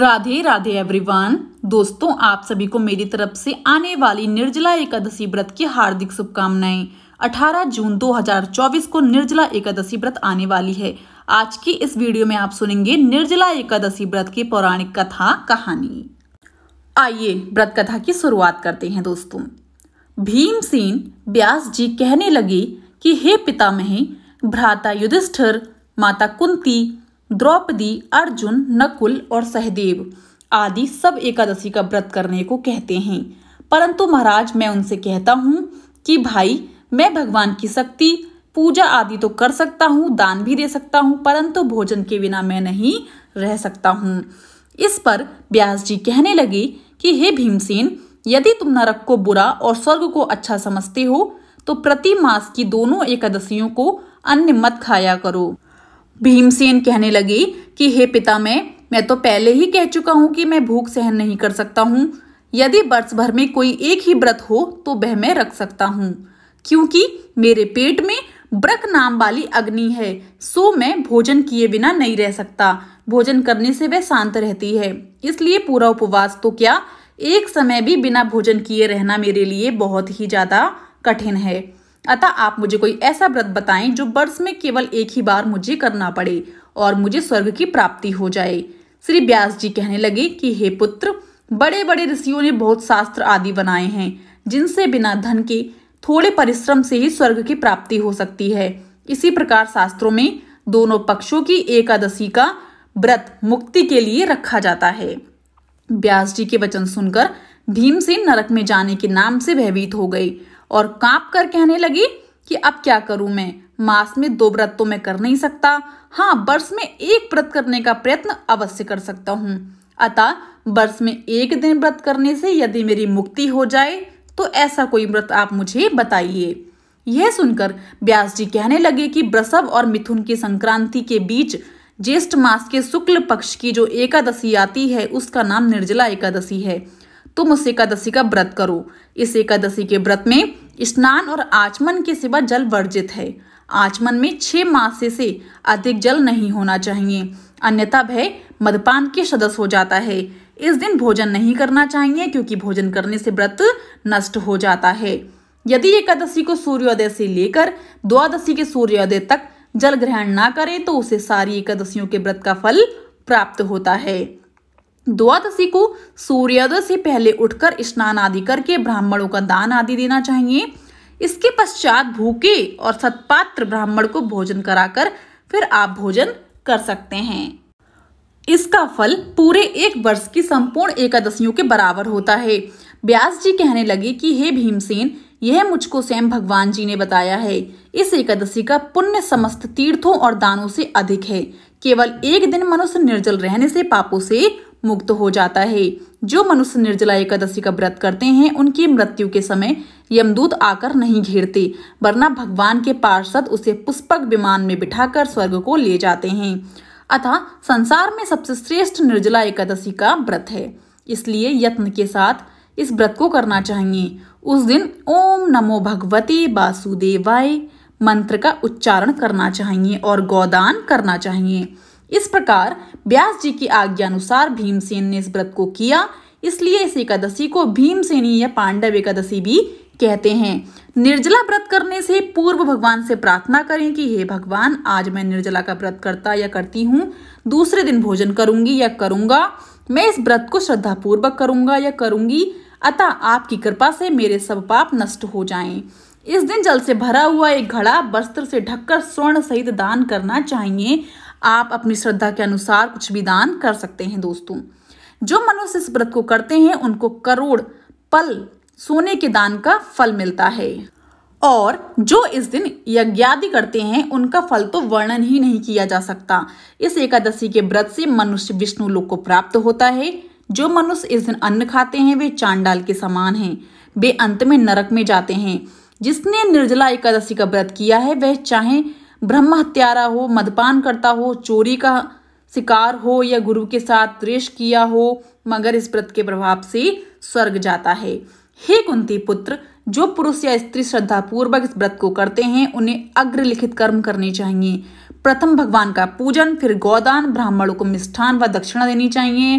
Radhe Radhe everyone दोस्तों आप सभी को मेरी तरफ से आने वाली निर्जला एकादशी व्रत की हार्दिक शुभकामनाएं 18 जून 2024 को निर्जला एकादशी व्रत आने वाली है आज की इस वीडियो में आप सुनेंगे निर्जला एकादशी व्रत की पौराणिक कथा कहानी आइए व्रत कथा की शुरुआत करते हैं दोस्तों भीमसेन व्यास जी कहने लगे कि हे पिता भ्राता युधिष्ठिर माता कुंती द्रौपदी अर्जुन नकुल और सहदेव आदि सब एकादशी का व्रत करने को कहते हैं परंतु महाराज मैं उनसे कहता हूँ कि भाई मैं भगवान की शक्ति पूजा आदि तो कर सकता हूँ दान भी दे सकता हूँ परंतु भोजन के बिना मैं नहीं रह सकता हूँ इस पर ब्यास जी कहने लगे कि हे भीमसेन यदि तुम नरक को बुरा और स्वर्ग को अच्छा समझते हो तो प्रति मास की दोनों एकादशियों को अन्य मत खाया करो भीमसेन कहने लगी कि हे पिता मैं मैं तो पहले ही कह चुका हूँ कि मैं भूख सहन नहीं कर सकता हूँ यदि वर्ष भर में कोई एक ही व्रत हो तो वह मैं रख सकता हूँ क्योंकि मेरे पेट में ब्रक नाम वाली अग्नि है सो मैं भोजन किए बिना नहीं रह सकता भोजन करने से वह शांत रहती है इसलिए पूरा उपवास तो क्या एक समय भी बिना भोजन किए रहना मेरे लिए बहुत ही ज़्यादा कठिन है अतः आप मुझे कोई ऐसा व्रत बताएं जो वर्ष में केवल एक ही बार मुझे करना पड़े और मुझे स्वर्ग की प्राप्ति हो जाए श्री ब्यास जी कहने लगे कि हे पुत्र बड़े बड़े ऋषियों ने बहुत शास्त्र आदि बनाए हैं जिनसे बिना धन के थोड़े परिश्रम से ही स्वर्ग की प्राप्ति हो सकती है इसी प्रकार शास्त्रों में दोनों पक्षों की एकादशी का व्रत मुक्ति के लिए रखा जाता है ब्यास जी के वचन सुनकर भीमसेन नरक में जाने के नाम से भयभीत हो गए और कांप कर कहने लगी कि अब क्या करूं मैं मास में दो व्रत तो मैं कर नहीं सकता हाँ वर्ष में एक व्रत करने का प्रयत्न अवश्य कर सकता हूँ अतः वर्ष में एक दिन व्रत करने से यदि मेरी मुक्ति हो जाए तो ऐसा कोई व्रत आप मुझे बताइए यह सुनकर व्यास जी कहने लगे कि ब्रसव और मिथुन की संक्रांति के बीच ज्येष्ठ मास के शुक्ल पक्ष की जो एकादशी आती है उसका नाम निर्जला एकादशी है तुम उस एकादशी का व्रत करो इस एकादशी के व्रत में स्नान और आचमन के सिवा जल वर्जित है आचमन में छह मासे से अधिक जल नहीं होना चाहिए अन्यथा भय मदपान के सदस्य हो जाता है इस दिन भोजन नहीं करना चाहिए क्योंकि भोजन करने से व्रत नष्ट हो जाता है यदि एकादशी को सूर्योदय से लेकर द्वादशी के सूर्योदय तक जल ग्रहण ना करें तो उसे सारी एकादशियों के व्रत का फल प्राप्त होता है द्वादशी को सूर्योदय से पहले उठकर स्नान आदि करके ब्राह्मणों का दान आदि देना चाहिए इसके पश्चात भूखे और सतपात्र ब्राह्मण को भोजन कराकर फिर आप भोजन कर सकते हैं इसका फल पूरे एक वर्ष की संपूर्ण एकादशियों के बराबर होता है व्यास जी कहने लगे कि हे भीमसेन यह मुझको स्वयं भगवान जी ने बताया है इस एकादशी का पुण्य समस्त तीर्थों और दानों से अधिक है केवल एक दिन मनुष्य निर्जल रहने से पापों से मुक्त हो जाता है जो मनुष्य निर्जला एकादशी का व्रत करते हैं उनकी मृत्यु के समय यमदूत आकर नहीं घेरते वरना भगवान के पार्षद उसे पुष्पक विमान में बिठाकर स्वर्ग को ले जाते हैं अतः संसार में सबसे श्रेष्ठ निर्जला एकादशी का व्रत है इसलिए यत्न के साथ इस व्रत को करना चाहिए उस दिन ओम नमो भगवती वासुदेवाय मंत्र का उच्चारण करना चाहिए और गोदान करना चाहिए इस प्रकार ब्यास जी की आज्ञा अनुसार भीमसेन ने इस व्रत को किया इसलिए इस एकादशी को भीमसेनी या पांडव एकादशी भी कहते हैं निर्जला व्रत करने से पूर्व भगवान से प्रार्थना करें कि हे भगवान आज मैं निर्जला का व्रत करता या करती हूँ दूसरे दिन भोजन करूंगी या करूंगा मैं इस व्रत को श्रद्धा पूर्वक करूंगा या करूंगी अतः आपकी कृपा से मेरे सब पाप नष्ट हो जाएं। इस दिन जल से भरा हुआ एक घड़ा वस्त्र से ढककर स्वर्ण सहित दान करना चाहिए आप अपनी श्रद्धा के अनुसार कुछ भी दान कर सकते हैं दोस्तों जो मनुष्य इस व्रत को करते हैं उनको करोड़ पल सोने के दान का फल मिलता है और जो इस दिन यज्ञादि करते हैं उनका फल तो वर्णन ही नहीं किया जा सकता इस एकादशी के व्रत से मनुष्य विष्णु लोक को प्राप्त होता है जो मनुष्य इस दिन अन्न खाते हैं वे चांडाल के समान हैं वे अंत में नरक में जाते हैं जिसने निर्जला एकादशी का व्रत किया है वह चाहे ब्रह्म हत्यारा हो मदपान करता हो चोरी का शिकार हो या गुरु के साथ द्वेष किया हो मगर इस व्रत के प्रभाव से स्वर्ग जाता है हे कुंती पुत्र जो पुरुष या स्त्री श्रद्धापूर्वक इस व्रत को करते हैं उन्हें अग्रलिखित कर्म करने चाहिए प्रथम भगवान का पूजन फिर गोदान ब्राह्मणों को मिष्ठान व दक्षिणा देनी चाहिए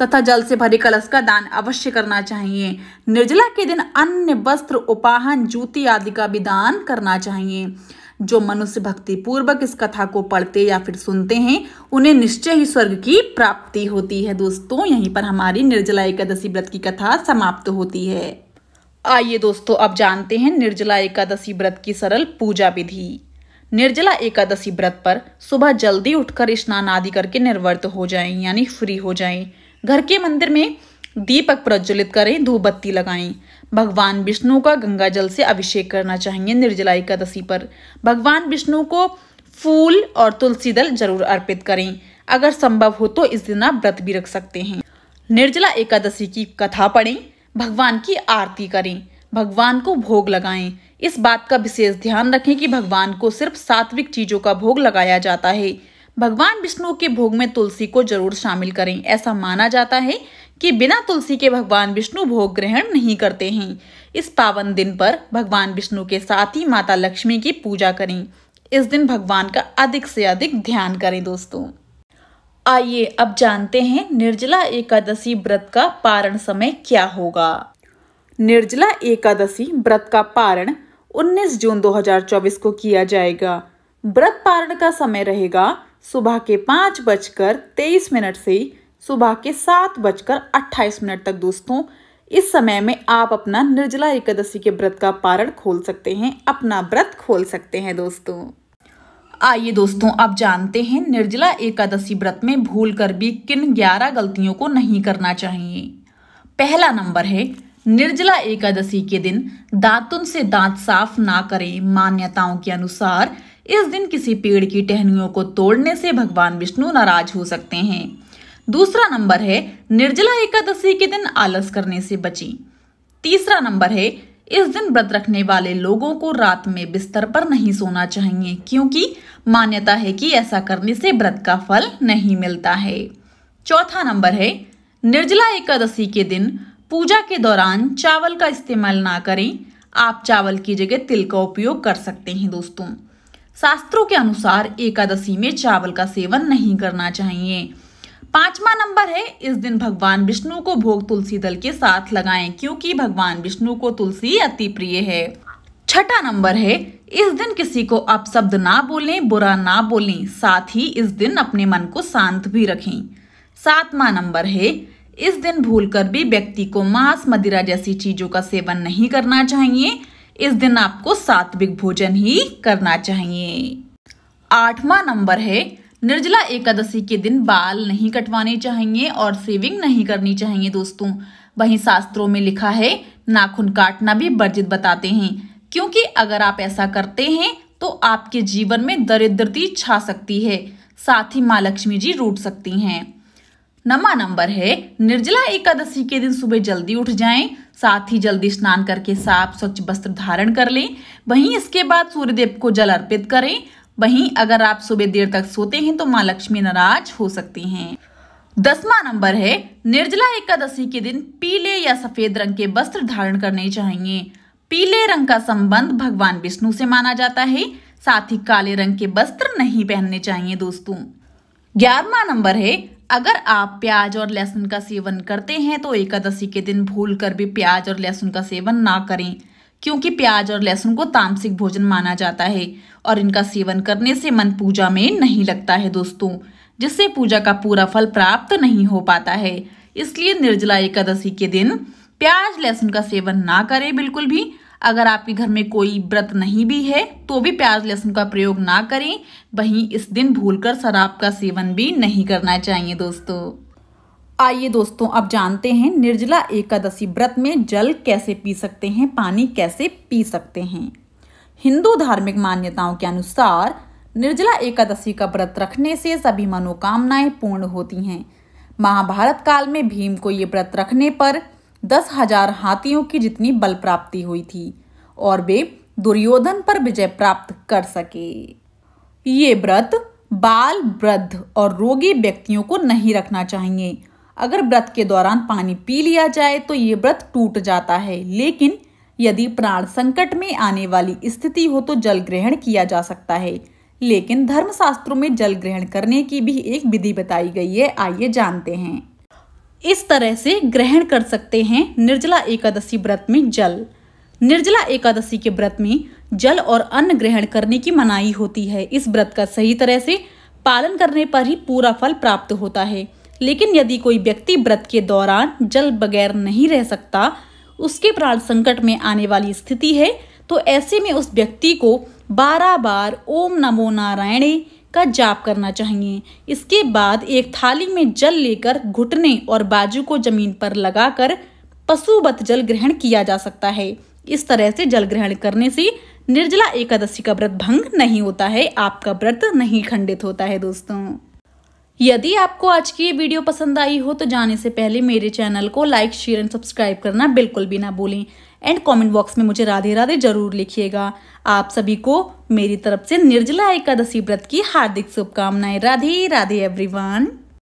तथा जल से भरे कलश का दान अवश्य करना चाहिए निर्जला के दिन अन्य वस्त्र उपाहन जूती आदि का भी दान करना चाहिए जो मनुष्य भक्ति पूर्वक इस कथा को पढ़ते या फिर सुनते हैं उन्हें निश्चय ही स्वर्ग की प्राप्ति होती है दोस्तों यहीं पर हमारी निर्जला एकादशी व्रत की कथा समाप्त होती है आइए दोस्तों अब जानते हैं निर्जला एकादशी व्रत की सरल पूजा विधि निर्जला एकादशी व्रत पर सुबह जल्दी उठकर स्नान आदि करके निर्वर्त हो जाएं यानी फ्री हो जाएं घर के मंदिर में दीपक प्रज्वलित करें धूप बत्ती लगाएं भगवान विष्णु का गंगा जल से अभिषेक करना चाहिए निर्जला एकादशी पर भगवान विष्णु को फूल और तुलसी दल जरूर अर्पित करें अगर संभव हो तो इस दिन आप व्रत भी रख सकते हैं निर्जला एकादशी की कथा पढ़ें भगवान की आरती करें भगवान को भोग लगाएं इस बात का विशेष ध्यान रखें कि भगवान को सिर्फ सात्विक चीजों का भोग लगाया जाता है भगवान विष्णु के भोग में तुलसी को जरूर शामिल करें ऐसा माना जाता है कि बिना तुलसी के भगवान विष्णु भोग ग्रहण नहीं करते हैं इस पावन दिन पर भगवान विष्णु के साथ ही माता लक्ष्मी की पूजा करें इस दिन भगवान का अधिक से अधिक ध्यान करें दोस्तों आइए अब जानते हैं निर्जला एकादशी व्रत का पारण समय क्या होगा निर्जला एकादशी व्रत का पारण 19 जून 2024 को किया जाएगा व्रत पारण का समय रहेगा सुबह के पाँच बजकर तेईस मिनट से सुबह के सात बजकर अट्ठाईस मिनट तक दोस्तों इस समय में आप अपना निर्जला एकादशी के व्रत का पारण खोल सकते हैं अपना व्रत खोल सकते हैं दोस्तों आइए दोस्तों अब जानते हैं निर्जला एकादशी व्रत में भूल कर भी किन ग्यारह गलतियों को नहीं करना चाहिए पहला नंबर है निर्जला एकादशी के दिन दातुन से दांत साफ ना करें मान्यताओं के अनुसार इस दिन किसी पेड़ की टहनियों को तोड़ने से भगवान विष्णु नाराज हो सकते हैं दूसरा नंबर है निर्जला एकादशी के दिन आलस करने से बची तीसरा नंबर है इस दिन व्रत रखने वाले लोगों को रात में बिस्तर पर नहीं सोना चाहिए क्योंकि मान्यता है कि ऐसा करने से व्रत का फल नहीं मिलता है चौथा नंबर है निर्जला एकादशी के दिन पूजा के दौरान चावल का इस्तेमाल ना करें आप चावल की जगह तिल का उपयोग कर सकते हैं दोस्तों शास्त्रों के अनुसार एकादशी में चावल का सेवन नहीं करना चाहिए पांचवा नंबर है इस दिन भगवान विष्णु को भोग तुलसी दल के साथ लगाएं क्योंकि भगवान विष्णु को तुलसी अति प्रिय है छठा नंबर है इस दिन किसी को अपशब्द ना बोलें बुरा ना बोलें साथ ही इस दिन अपने मन को शांत भी रखें सातवां नंबर है इस दिन भूलकर भी व्यक्ति को मांस मदिरा जैसी चीजों का सेवन नहीं करना चाहिए इस दिन आपको सात्विक भोजन ही करना चाहिए आठवां नंबर है निर्जला एकादशी के दिन बाल नहीं कटवाने चाहिए और सेविंग नहीं करनी चाहिए दोस्तों वहीं शास्त्रों में लिखा है नाखून काटना भी वर्जित बताते हैं क्योंकि अगर आप ऐसा करते हैं तो आपके जीवन में दरिद्रती छा सकती है साथ ही माँ लक्ष्मी जी रूट सकती हैं नमा नंबर है निर्जला एकादशी के दिन सुबह जल्दी उठ जाएं साथ ही जल्दी स्नान करके साफ स्वच्छ वस्त्र धारण कर लें वहीं इसके बाद सूर्यदेव को जल अर्पित करें वहीं अगर आप सुबह देर तक सोते हैं तो माँ लक्ष्मी नाराज हो सकती हैं दसवा नंबर है निर्जला एकादशी के दिन पीले या सफेद रंग के वस्त्र धारण करने चाहिए पीले रंग का संबंध भगवान विष्णु से माना जाता है साथ ही काले रंग के वस्त्र नहीं पहनने चाहिए दोस्तों ग्यारहवा नंबर है अगर आप प्याज और लहसुन का सेवन करते हैं तो एकादशी के दिन भूल कर भी प्याज और लहसुन का सेवन ना करें क्योंकि प्याज और लहसुन को तामसिक भोजन माना जाता है और इनका सेवन करने से मन पूजा में नहीं लगता है दोस्तों जिससे पूजा का पूरा फल प्राप्त नहीं हो पाता है इसलिए निर्जला एकादशी के दिन प्याज लहसुन का सेवन ना करें बिल्कुल भी अगर आपके घर में कोई व्रत नहीं भी है तो भी प्याज लहसुन का प्रयोग ना करें वहीं इस दिन भूलकर शराब का सेवन भी नहीं करना चाहिए दोस्तों आइए दोस्तों अब जानते हैं निर्जला एकादशी व्रत में जल कैसे पी सकते हैं पानी कैसे पी सकते हैं हिंदू धार्मिक मान्यताओं के अनुसार निर्जला एकादशी का व्रत रखने से सभी मनोकामनाएं पूर्ण होती हैं महाभारत काल में भीम को ये व्रत रखने पर दस हजार हाथियों की जितनी बल प्राप्ति हुई थी और वे दुर्योधन पर विजय प्राप्त कर सके ये व्रत बाल वृद्ध और रोगी व्यक्तियों को नहीं रखना चाहिए अगर व्रत के दौरान पानी पी लिया जाए तो ये व्रत टूट जाता है लेकिन यदि प्राण संकट में आने वाली स्थिति हो तो जल ग्रहण किया जा सकता है लेकिन धर्मशास्त्रों में जल ग्रहण करने की भी एक विधि बताई गई है आइए जानते हैं इस तरह से ग्रहण कर सकते हैं निर्जला एकादशी व्रत में जल निर्जला एकादशी के व्रत में जल और अन्न ग्रहण करने की मनाही होती है इस व्रत का सही तरह से पालन करने पर ही पूरा फल प्राप्त होता है लेकिन यदि कोई व्यक्ति व्रत के दौरान जल बगैर नहीं रह सकता उसके प्राण संकट में आने वाली स्थिति है तो ऐसे में उस व्यक्ति को बारह बार ओम नमो नारायणे का जाप करना चाहिए इसके बाद एक थाली में जल लेकर घुटने और बाजू को जमीन पर लगाकर पशुवत जल ग्रहण किया जा सकता है इस तरह से जल ग्रहण करने से निर्जला एकादशी का व्रत भंग नहीं होता है आपका व्रत नहीं खंडित होता है दोस्तों यदि आपको आज की ये वीडियो पसंद आई हो तो जाने से पहले मेरे चैनल को लाइक शेयर एंड सब्सक्राइब करना बिल्कुल भी ना भूलें एंड कमेंट बॉक्स में मुझे राधे राधे जरूर लिखिएगा आप सभी को मेरी तरफ से निर्जला एकादशी व्रत की हार्दिक शुभकामनाएं राधे राधे एवरीवन